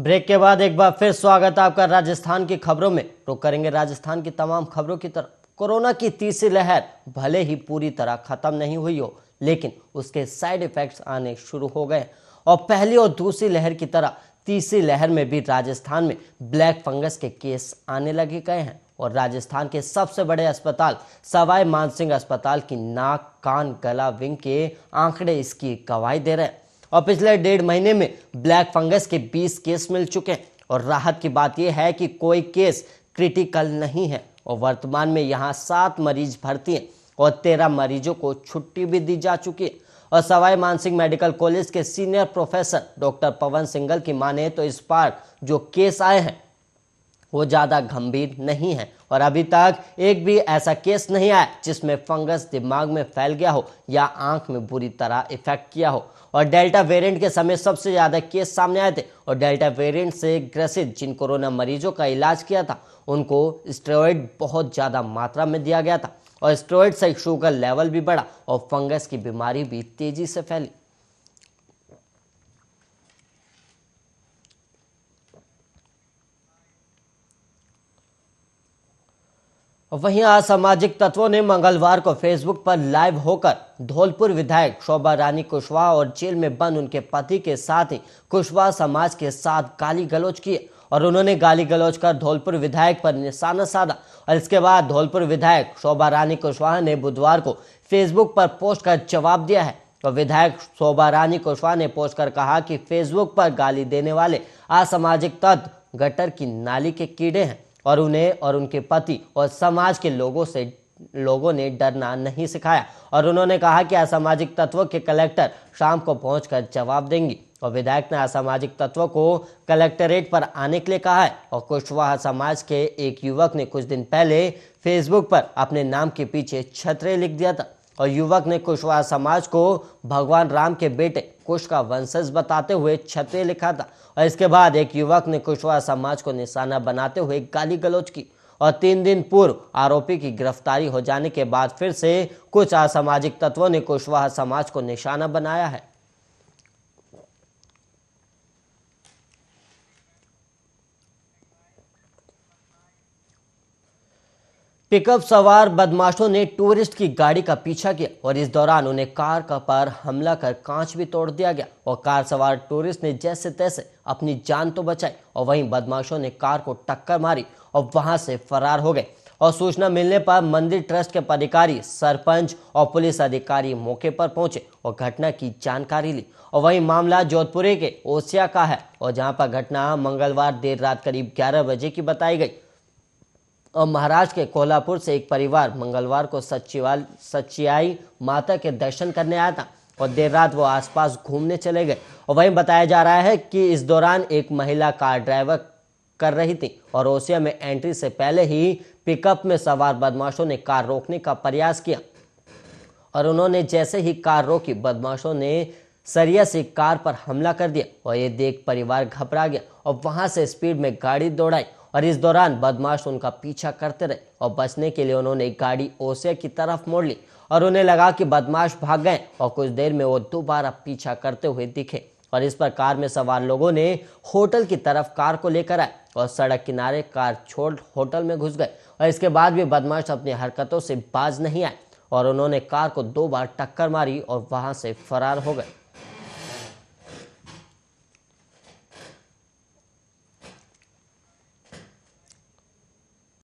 break के बाद एक बार फिर स्वागत आपका राजस्थान की खबरों में रुक करेंगे राजस्थान की तमाम खबरों की तरफ कोरोना की तीसरी लहर भले ही पूरी तरह खत्म नहीं हुई हो लेकिन उसके साइड इफेक्ट्स आने शुरू हो गए और पहली और दूसरी लहर की तरह तीसरी लहर में भी राजस्थान में ब्लैक फंगस के केस आने लगे गए हैं और राजस्थान के सबसे बड़े अस्पताल सवाई मानसिंह अस्पताल की नाक कान गला विंग के आंकड़े इसकी गवाही दे रहे हैं और पिछले डेढ़ महीने में ब्लैक फंगस के 20 केस मिल चुके हैं और राहत की बात यह है कि कोई केस क्रिटिकल नहीं है और वर्तमान में यहाँ सात मरीज भर्ती हैं और तेरह मरीजों को छुट्टी भी दी जा चुकी है और सवाई मानसिंह मेडिकल कॉलेज के senior professor doctor Pawan Singhal की माने तो इस बार जो केस आए हैं वो ज़्यादा गंभीर नहीं है और अभी तक एक भी ऐसा केस नहीं आया जिसमें फंगस दिमाग में फैल गया हो या आंख में बुरी तरह इफेक्ट किया हो और डेल्टा वेरिएंट के समय सबसे ज़्यादा केस सामने आए थे और डेल्टा वेरिएंट से ग्रसित जिन कोरोना मरीजों का इलाज किया था उनको स्टेरॉइड बहुत ज़्यादा मात्रा में दिया गया था और स्टेरॉइड से शुगर लेवल भी बढ़ा और फंगस की बीमारी भी तेज़ी से फैली वहीं असामाजिक तत्वों ने मंगलवार को फेसबुक पर लाइव होकर धौलपुर विधायक शोभा रानी कुशवाहा और जेल में बंद उनके पति के साथ ही कुशवाहा समाज के साथ गाली गलौज किए और उन्होंने गाली गलौज कर धौलपुर विधायक पर निशाना साधा और इसके बाद धौलपुर विधायक शोभा रानी कुशवाहा ने बुधवार को फेसबुक पर पोस्ट कर जवाब दिया है तो विधायक शोभा रानी कुशवाहा ने पोस्ट कर कहा कि फेसबुक पर गाली देने वाले असामाजिक तत्व गटर की नाली के कीड़े हैं और उन्हें और उनके पति और समाज के लोगों से लोगों ने डरना नहीं सिखाया और उन्होंने कहा कि असामाजिक तत्वों के कलेक्टर शाम को पहुंचकर जवाब देंगी और विधायक ने असामाजिक तत्वों को कलेक्टरेट पर आने के लिए कहा है और कुशवाहा समाज के एक युवक ने कुछ दिन पहले फेसबुक पर अपने नाम के पीछे छतरे लिख दिया था और युवक ने कुशवाहा समाज को भगवान राम के बेटे कुश का वंशज बताते हुए क्षत्रिय लिखा था और इसके बाद एक युवक ने कुशवाहा समाज को निशाना बनाते हुए गाली गलौज की और तीन दिन पूर्व आरोपी की गिरफ्तारी हो जाने के बाद फिर से कुछ असामाजिक तत्वों ने कुशवाहा समाज को निशाना बनाया है पिकअप सवार बदमाशों ने टूरिस्ट की गाड़ी का पीछा किया और इस दौरान उन्हें कार का पर हमला कर कांच भी तोड़ दिया गया और कार सवार टूरिस्ट ने जैसे तैसे अपनी जान तो बचाई और वहीं बदमाशों ने कार को टक्कर मारी और वहां से फरार हो गए और सूचना मिलने पर मंदिर ट्रस्ट के पदाधिकारी सरपंच और पुलिस अधिकारी मौके पर पहुंचे और घटना की जानकारी ली और वहीं मामला जोधपुर के ओसिया का है और जहां पर घटना मंगलवार देर रात करीब 11 बजे की बताई गई और महाराष्ट्र के कोल्हापुर से एक परिवार मंगलवार को सचिवाल सचियाई माता के दर्शन करने आया था और देर रात वो आसपास घूमने चले गए और वहीं बताया जा रहा है कि इस दौरान एक महिला कार ड्राइवर कर रही थी और ओसिया में एंट्री से पहले ही पिकअप में सवार बदमाशों ने कार रोकने का प्रयास किया और उन्होंने जैसे ही कार रोकी बदमाशों ने सरिया से कार पर हमला कर दिया और ये देख परिवार घबरा गया और वहां से स्पीड में गाड़ी दौड़ाई और इस दौरान बदमाश उनका पीछा करते रहे और बचने के लिए उन्होंने गाड़ी ओसे की तरफ मोड़ ली और उन्हें लगा कि बदमाश भाग गए और कुछ देर में वो दोबारा पीछा करते हुए दिखे और इस पर कार में सवार लोगों ने होटल की तरफ कार को लेकर आए और सड़क किनारे कार छोड़ होटल में घुस गए और इसके बाद भी बदमाश अपनी हरकतों से बाज नहीं आए और उन्होंने कार को दो बार टक्कर मारी और वहां से फरार हो गए